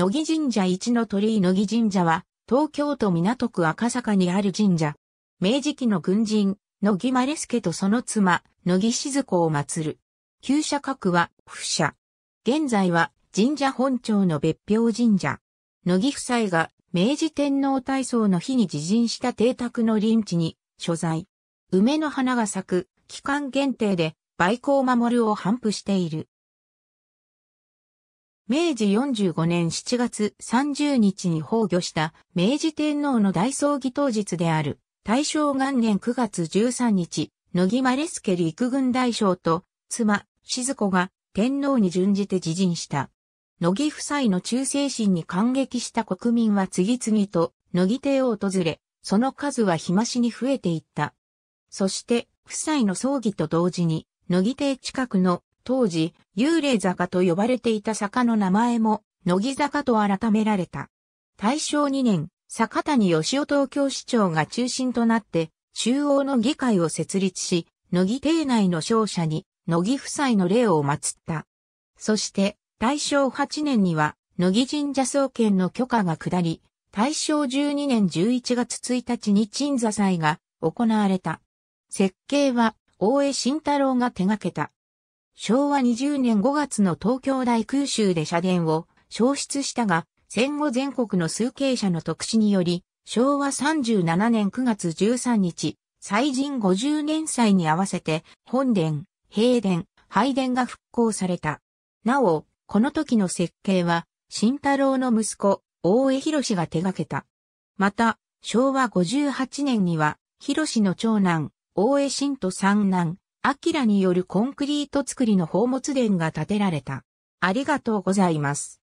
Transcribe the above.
野木神社一の鳥居野木神社は、東京都港区赤坂にある神社。明治期の軍人、野木ス助とその妻、野木静子を祀る。旧社格は、不社。現在は、神社本庁の別表神社。野木夫妻が、明治天皇大葬の日に自陣した邸宅の臨地に、所在。梅の花が咲く、期間限定で、売庫を守るを頒布している。明治45年7月30日に崩御した明治天皇の大葬儀当日である大正元年9月13日、野木マレスケ陸軍大将と妻、静子が天皇に準じて自陣した。野木夫妻の忠誠心に感激した国民は次々と野木邸を訪れ、その数は日増しに増えていった。そして、夫妻の葬儀と同時に、野木邸近くの当時、幽霊坂と呼ばれていた坂の名前も、乃木坂と改められた。大正2年、坂谷義雄東京市長が中心となって、中央の議会を設立し、乃木邸内の商社に、乃木夫妻の霊を祀った。そして、大正8年には、乃木神社総研の許可が下り、大正12年11月1日に鎮座祭が行われた。設計は、大江慎太郎が手掛けた。昭和20年5月の東京大空襲で社殿を消失したが、戦後全国の数形者の特使により、昭和37年9月13日、祭神50年祭に合わせて、本殿、平殿、拝殿が復興された。なお、この時の設計は、新太郎の息子、大江博が手掛けた。また、昭和58年には、博の長男、大江新と三男、アキラによるコンクリート作りの宝物殿が建てられた。ありがとうございます。